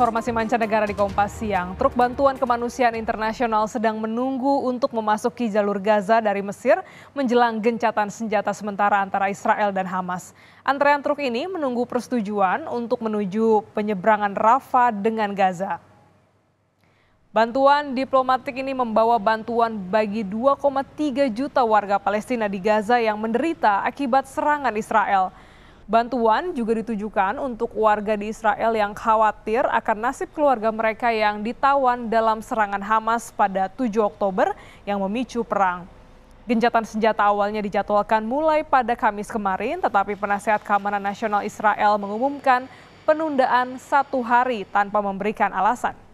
informasi mancanegara di Kompas Siang. Truk bantuan kemanusiaan internasional sedang menunggu untuk memasuki jalur Gaza dari Mesir menjelang gencatan senjata sementara antara Israel dan Hamas. Antrean truk ini menunggu persetujuan untuk menuju penyeberangan Rafah dengan Gaza. Bantuan diplomatik ini membawa bantuan bagi 2,3 juta warga Palestina di Gaza yang menderita akibat serangan Israel. Bantuan juga ditujukan untuk warga di Israel yang khawatir akan nasib keluarga mereka yang ditawan dalam serangan Hamas pada 7 Oktober yang memicu perang. Gencatan senjata awalnya dijadwalkan mulai pada Kamis kemarin, tetapi penasehat keamanan nasional Israel mengumumkan penundaan satu hari tanpa memberikan alasan.